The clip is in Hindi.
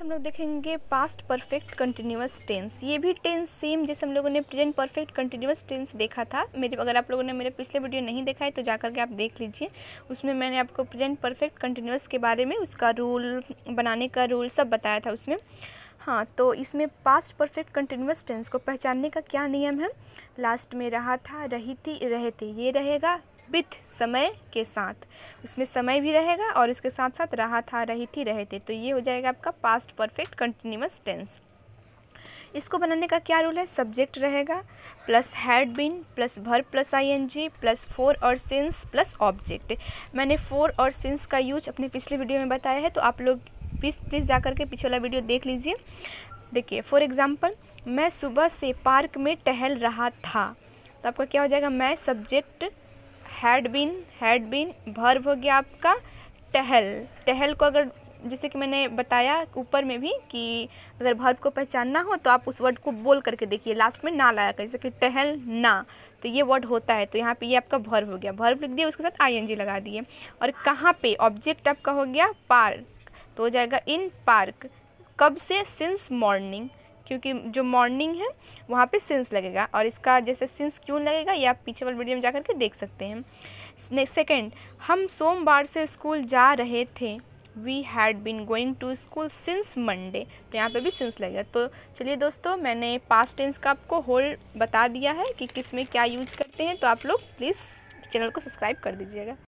हम लोग देखेंगे पास्ट परफेक्ट कंटिन्यूस टेंस ये भी टेंस सेम जैसे हम लोगों ने प्रेजेंट परफेक्ट कंटिन्यूस टेंस देखा था मेरे अगर आप लोगों ने मेरे पिछले वीडियो नहीं देखा है तो जा करके आप देख लीजिए उसमें मैंने आपको प्रेजेंट परफेक्ट कंटिन्यूस के बारे में उसका रूल बनाने का रूल सब बताया था उसमें हाँ तो इसमें पास्ट परफेक्ट कंटिन्यूस टेंस को पहचानने का क्या नियम है लास्ट में रहा था रही थी रहे थे ये रहेगा विथ समय के साथ उसमें समय भी रहेगा और इसके साथ साथ रहा था रही थी रहे थे तो ये हो जाएगा आपका पास्ट परफेक्ट कंटिन्यूस टेंस इसको बनाने का क्या रूल है सब्जेक्ट रहेगा प्लस हैड बिन प्लस भर प्लस आईएनजी प्लस फोर और सिंस प्लस ऑब्जेक्ट मैंने फोर और सिंस का यूज अपने पिछले वीडियो में बताया है तो आप लोग प्लीज़ प्लीज़ जा करके पिछला वीडियो देख लीजिए देखिए फॉर एग्ज़ाम्पल मैं सुबह से पार्क में टहल रहा था तो आपका क्या हो जाएगा मैं subject had been had been verb हो गया आपका टहल टहल को अगर जैसे कि मैंने बताया ऊपर में भी कि अगर भर्व को पहचानना हो तो आप उस वर्ड को बोल करके देखिए लास्ट में ना लाया कर जैसे कि टहल ना तो ये वर्ड होता है तो यहाँ पे ये आपका भर्व हो गया भर्व लिख दिया उसके साथ आई लगा दिए और कहाँ पे ऑब्जेक्ट आपका हो गया पार्क तो हो जाएगा इन पार्क कब से सिंस मॉर्निंग क्योंकि जो मॉर्निंग है वहाँ पे सिंस लगेगा और इसका जैसे सिंस क्यों लगेगा ये आप पीछे वाले वीडियो में जाकर के देख सकते हैं सेकेंड हम सोमवार से स्कूल जा रहे थे we had been going to school since Monday तो यहाँ पे भी सिंस लगेगा तो चलिए दोस्तों मैंने पास टेंस का आपको होल बता दिया है कि किस में क्या यूज करते हैं तो आप लोग प्लीज़ चैनल को सब्सक्राइब कर दीजिएगा